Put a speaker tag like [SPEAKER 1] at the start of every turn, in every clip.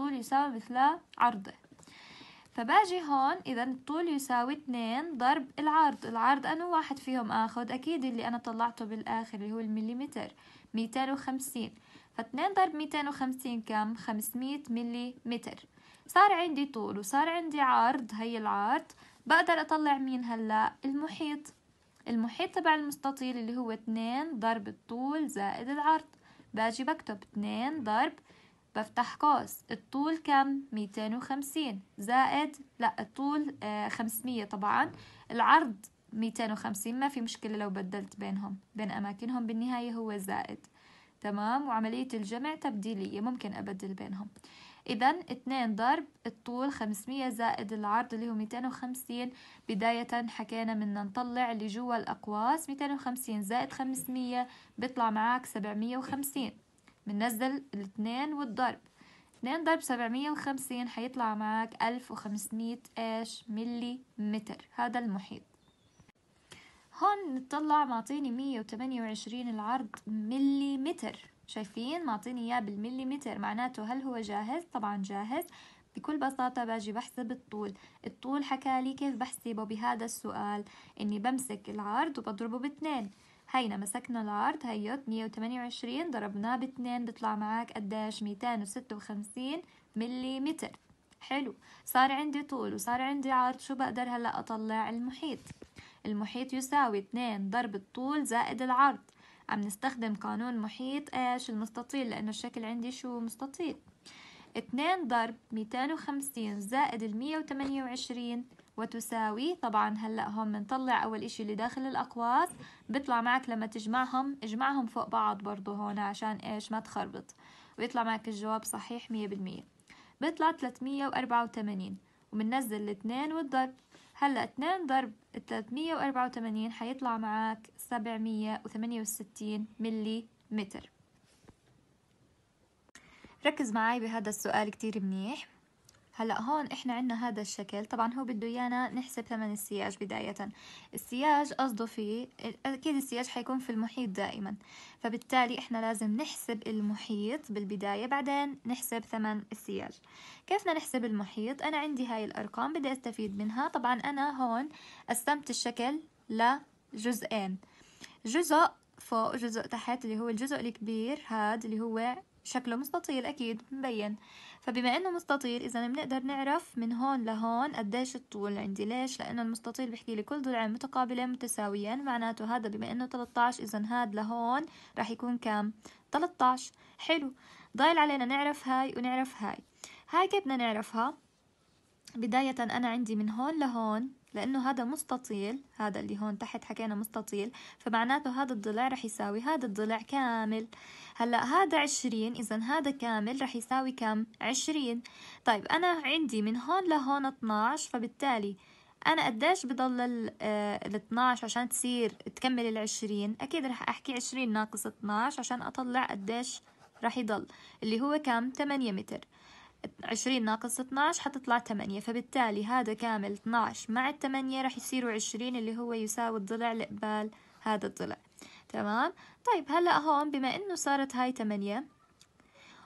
[SPEAKER 1] الطول يساوي مثل عرضه فباجي هون اذا الطول يساوي اتنين ضرب العرض العرض انا واحد فيهم اخذ اكيد اللي انا طلعته بالاخر اللي هو المليمتر ميتين وخمسين فاتنين ضرب ميتين وخمسين كم خمسمية مليمتر صار عندي طول وصار عندي عرض هي العرض بقدر اطلع مين هلا المحيط المحيط تبع المستطيل اللي هو اتنين ضرب الطول زائد العرض باجي بكتب اتنين ضرب بفتح قوس الطول كم 250 زائد لا الطول 500 آه، طبعا العرض 250 ما في مشكلة لو بدلت بينهم بين أماكنهم بالنهاية هو زائد تمام وعملية الجمع تبديلية ممكن أبدل بينهم إذا 2 ضرب الطول 500 زائد العرض اللي هو 250 بداية حكينا من نطلع اللي جوا الأقواس 250 زائد 500 بيطلع معاك 750 بننزل الاثنين والضرب اثنين ضرب سبعمية وخمسين حيطلع معاك ألف وخمسمية ايش ملي متر هذا المحيط هون نطلع معطيني مية وتمانية وعشرين العرض ملي متر شايفين معطيني اياه بالملي متر معناته هل هو جاهز طبعا جاهز بكل بساطة باجي بحسب الطول الطول حكالي كيف بحسبه بهذا السؤال اني بمسك العرض وبضربه باثنين هينا مسكنا العرض هيط 128 ضربناه باتنين بيطلع معاك قداش 256 ملي متر حلو صار عندي طول وصار عندي عرض شو بقدر هلأ أطلع المحيط المحيط يساوي 2 ضرب الطول زائد العرض عم نستخدم قانون محيط ايش المستطيل لأنه الشكل عندي شو مستطيل 2 ضرب 250 زائد ال 128 وتساوي طبعا هلأ هم بنطلع أول إشي اللي داخل الأقواس بيطلع معك لما تجمعهم اجمعهم فوق بعض برضو هون عشان إيش ما تخربط ويطلع معك الجواب صحيح مية بالمية بيطلع 384 وبننزل الاثنين والضرب هلا 2 ضرب 384 حيطلع معك 768 ملي متر ركز معي بهذا السؤال كتير منيح هلا هون احنا عندنا هذا الشكل طبعا هو بده ايانا نحسب ثمن السياج بداية السياج قصده فيه اكيد السياج حيكون في المحيط دائما فبالتالي احنا لازم نحسب المحيط بالبداية بعدين نحسب ثمن السياج كيف بدنا نحسب المحيط انا عندي هاي الارقام بدي استفيد منها طبعا انا هون قسمت الشكل لجزئين جزء فوق جزء تحت اللي هو الجزء الكبير هاد اللي هو شكله مستطيل أكيد مبين فبما إنه مستطيل إذا بنقدر نعرف من هون لهون قديش الطول عندي ليش؟ لأنه المستطيل بحكي لي كل ضلعين متقابلين متساويين معناته هذا بما إنه 13 إذا هاد لهون راح يكون كام؟ 13 حلو ضايل علينا نعرف هاي ونعرف هاي هاي كيف بدنا نعرفها؟ بداية أنا عندي من هون لهون لأنه هذا مستطيل هذا اللي هون تحت حكينا مستطيل فمعناته هذا الضلع رح يساوي هذا الضلع كامل هلأ هذا عشرين إذا هذا كامل رح يساوي كم؟ عشرين طيب أنا عندي من هون لهون 12 فبالتالي أنا قديش بضل ال 12 آه، عشان تصير تكمل العشرين أكيد رح أحكي عشرين ناقص 12 عشان أطلع قديش رح يضل اللي هو كم؟ 8 متر عشرين ناقص اتناش حتطلع تمانية فبالتالي هذا كامل اتناش مع التمانية رح يصيروا عشرين اللي هو يساوي الضلع لقبال هذا الضلع تمام طيب هلأ هون بما انه صارت هاي تمانية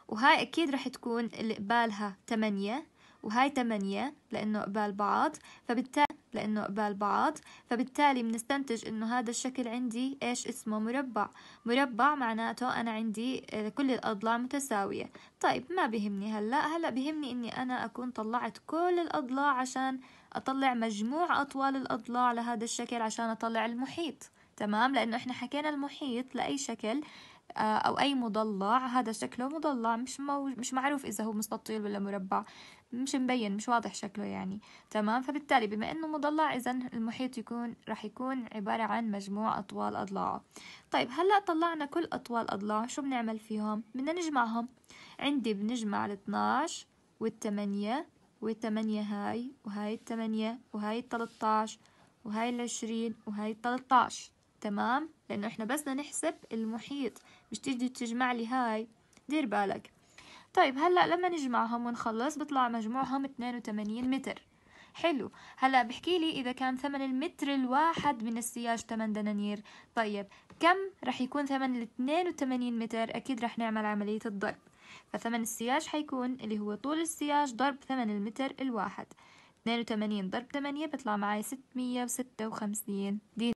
[SPEAKER 1] وهاي اكيد رح تكون اللي قبالها تمانية وهاي تمانية لانه قبال بعض فبالتالي لأنه قبال بعض فبالتالي بنستنتج أنه هذا الشكل عندي إيش اسمه مربع مربع معناته أنا عندي آه، كل الأضلاع متساوية طيب ما بهمني هلأ هلأ بهمني أني أنا أكون طلعت كل الأضلاع عشان أطلع مجموع أطوال الأضلاع لهذا الشكل عشان أطلع المحيط تمام لأنه إحنا حكينا المحيط لأي شكل آه، أو أي مضلع هذا شكله مضلع مش مو مش معروف إذا هو مستطيل ولا مربع مش مبين مش واضح شكله يعني تمام فبالتالي بما إنه مضلع إذا المحيط يكون راح يكون عبارة عن مجموع أطوال أضلاعه طيب هلأ طلعنا كل أطوال أضلاع شو بنعمل فيهم بدنا نجمعهم عندي بنجمع ال 12 والثمانية والثمانية هاي وهاي الثمانية وهاي التلتاش وهاي العشرين وهاي ال13 تمام لأنه إحنا بس بدنا نحسب المحيط مش تيجي تجمع لي هاي دير بالك طيب هلأ لما نجمعهم ونخلص بطلع مجموعهم 82 متر حلو هلا بحكي لي اذا كان ثمن المتر الواحد من السياج 8 دنانير طيب كم رح يكون ثمن ال 82 متر اكيد رح نعمل عمليه الضرب فثمن السياج حيكون اللي هو طول السياج ضرب ثمن المتر الواحد 82 ضرب 8 بيطلع معي 656 دينار